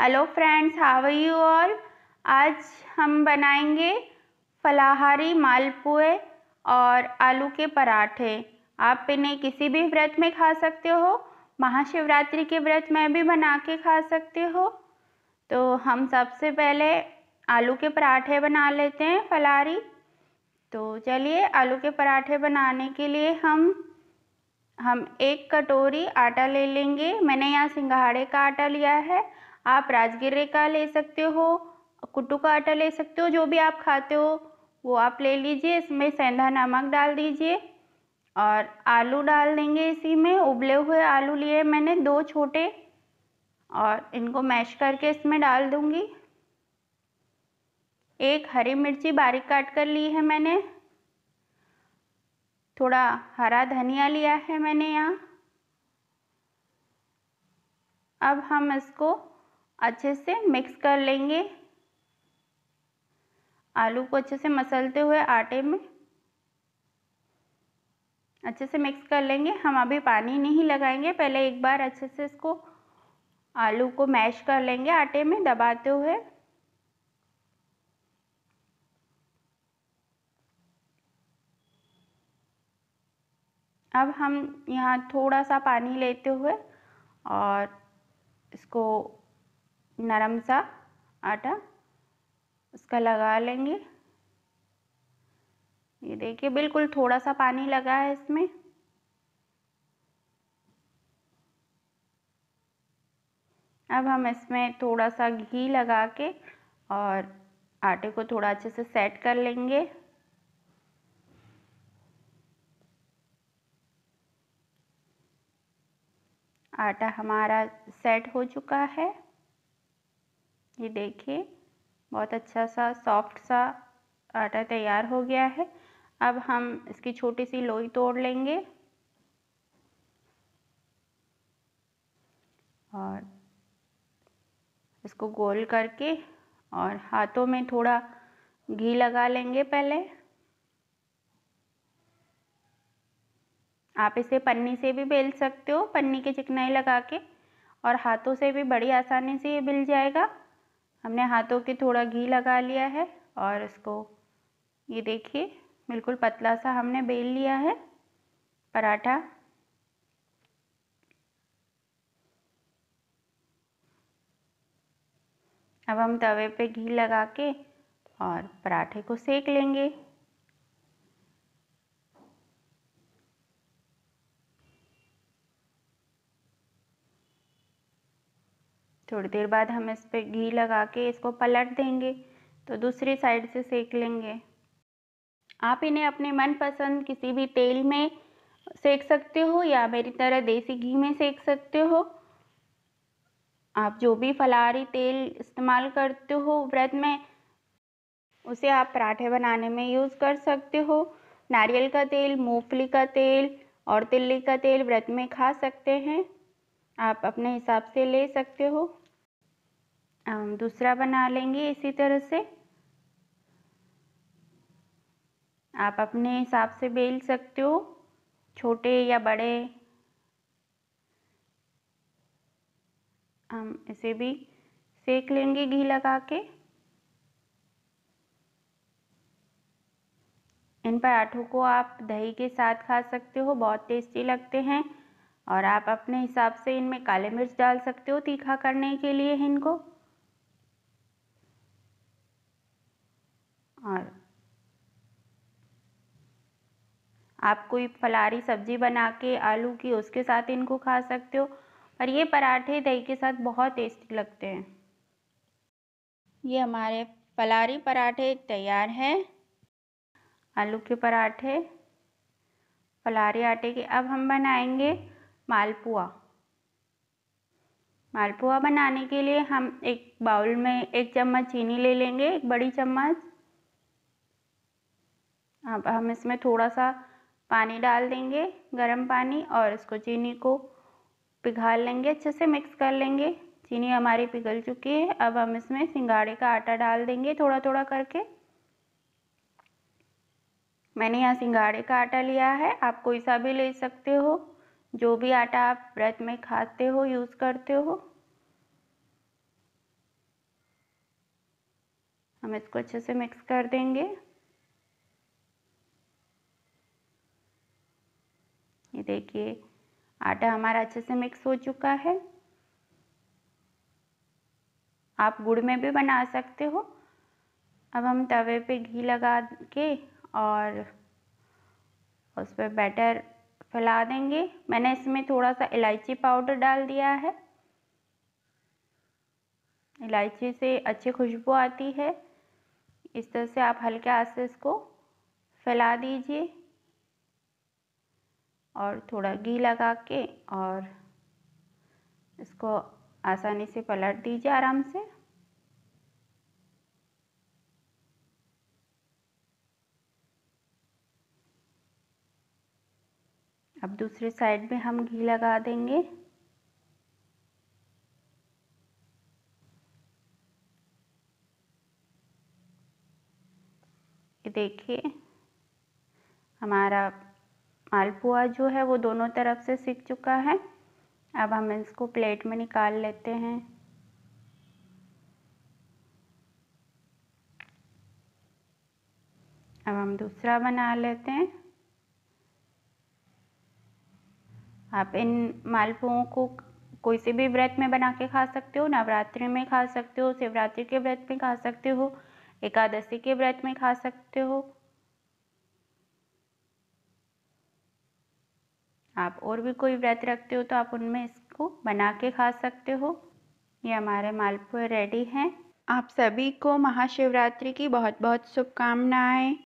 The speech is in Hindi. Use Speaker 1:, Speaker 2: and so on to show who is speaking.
Speaker 1: hello friends how you all आज हम बनाएंगे फलाहारी मालपुए और आलू के पराठे आप इन्हें किसी भी व्रत में खा सकते हो महाशिवरात्रि के व्रत में भी बना के खा सकते हो तो हम सबसे पहले आलू के पराठे बना लेते हैं फलाहारी तो चलिए आलू के पराठे बनाने के लिए हम हम एक कटोरी आटा ले लेंगे मैंने यहाँ सिंघाड़े का आटा लिया है आप राजगिर का ले सकते हो कुट्टू का आटा ले सकते हो जो भी आप खाते हो वो आप ले लीजिए इसमें सेंधा नमक डाल दीजिए और आलू डाल देंगे इसी में उबले हुए आलू लिए मैंने दो छोटे और इनको मैश करके इसमें डाल दूंगी एक हरी मिर्ची बारीक काट कर ली है मैंने थोड़ा हरा धनिया लिया है मैंने यहाँ अब हम इसको अच्छे से मिक्स कर लेंगे आलू को अच्छे से मसलते हुए आटे में अच्छे से मिक्स कर लेंगे हम अभी पानी नहीं लगाएंगे पहले एक बार अच्छे से इसको आलू को मैश कर लेंगे आटे में दबाते हुए अब हम यहाँ थोड़ा सा पानी लेते हुए और इसको नरम सा आटा उसका लगा लेंगे ये देखिए बिल्कुल थोड़ा सा पानी लगा है इसमें अब हम इसमें थोड़ा सा घी लगा के और आटे को थोड़ा अच्छे से सेट कर लेंगे आटा हमारा सेट हो चुका है ये देखिए बहुत अच्छा सा सॉफ्ट सा आटा तैयार हो गया है अब हम इसकी छोटी सी लोई तोड़ लेंगे और इसको गोल करके और हाथों में थोड़ा घी लगा लेंगे पहले आप इसे पन्नी से भी बेल सकते हो पन्नी की चिकनाई लगा के और हाथों से भी बड़ी आसानी से ये मिल जाएगा हमने हाथों के थोड़ा घी लगा लिया है और इसको ये देखिए बिल्कुल पतला सा हमने बेल लिया है पराठा अब हम तवे पे घी लगा के और पराठे को सेक लेंगे थोड़ी देर बाद हम इस पर घी लगा के इसको पलट देंगे तो दूसरी साइड से सेक लेंगे आप इन्हें अपने मनपसंद किसी भी तेल में सेक सकते हो या मेरी तरह देसी घी में सेक सकते हो आप जो भी फलाहारी तेल इस्तेमाल करते हो व्रत में उसे आप पराठे बनाने में यूज़ कर सकते हो नारियल का तेल मूंगफली का तेल और तिल्ली का तेल व्रत में खा सकते हैं आप अपने हिसाब से ले सकते हो हम दूसरा बना लेंगे इसी तरह से आप अपने हिसाब से बेल सकते हो छोटे या बड़े हम इसे भी सेक लेंगे घी लगा के इन पराठों को आप दही के साथ खा सकते हो बहुत टेस्टी लगते हैं और आप अपने हिसाब से इनमें काले मिर्च डाल सकते हो तीखा करने के लिए इनको आप कोई फलारी सब्जी बना के आलू की उसके साथ इनको खा सकते हो और ये पराठे दही के साथ बहुत टेस्टी लगते हैं ये हमारे फलारी पराठे तैयार हैं आलू के पराठे फलारी आटे के अब हम बनाएंगे मालपुआ मालपुआ बनाने के लिए हम एक बाउल में एक चम्मच चीनी ले लेंगे एक बड़ी चम्मच अब हम इसमें थोड़ा सा पानी डाल देंगे गर्म पानी और इसको चीनी को पिघाल लेंगे अच्छे से मिक्स कर लेंगे चीनी हमारी पिघल चुकी है अब हम इसमें सिंगाड़े का आटा डाल देंगे थोड़ा थोड़ा करके मैंने यहाँ सिंगाड़े का आटा लिया है आप कोई सा भी ले सकते हो जो भी आटा आप व्रत में खाते हो यूज़ करते हो हम इसको अच्छे से मिक्स कर देंगे ये देखिए आटा हमारा अच्छे से मिक्स हो चुका है आप गुड़ में भी बना सकते हो अब हम तवे पे घी लगा के और उस पर बैटर फैला देंगे मैंने इसमें थोड़ा सा इलायची पाउडर डाल दिया है इलायची से अच्छी खुशबू आती है इस तरह से आप हल्के आस्ते इसको फैला दीजिए और थोड़ा घी लगा के और इसको आसानी से पलट दीजिए आराम से अब दूसरी साइड में हम घी लगा देंगे देखिए हमारा मालपुआ जो है वो दोनों तरफ से सिक चुका है अब हम इसको प्लेट में निकाल लेते हैं अब हम दूसरा बना लेते हैं आप इन मालपुओं को कोई से भी व्रत में बना के खा सकते हो नवरात्रि में खा सकते हो शिवरात्रि के व्रत में खा सकते हो एकादशी के व्रत में खा सकते हो आप और भी कोई व्रत रखते हो तो आप उनमें इसको बना के खा सकते हो ये हमारे मालपुए रेडी हैं आप सभी को महाशिवरात्रि की बहुत बहुत शुभकामनाएं